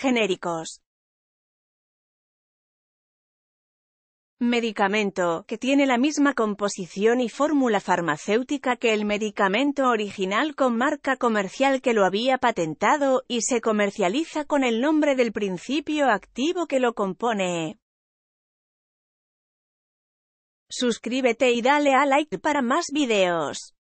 genéricos. Medicamento, que tiene la misma composición y fórmula farmacéutica que el medicamento original con marca comercial que lo había patentado, y se comercializa con el nombre del principio activo que lo compone. Suscríbete y dale a like para más videos.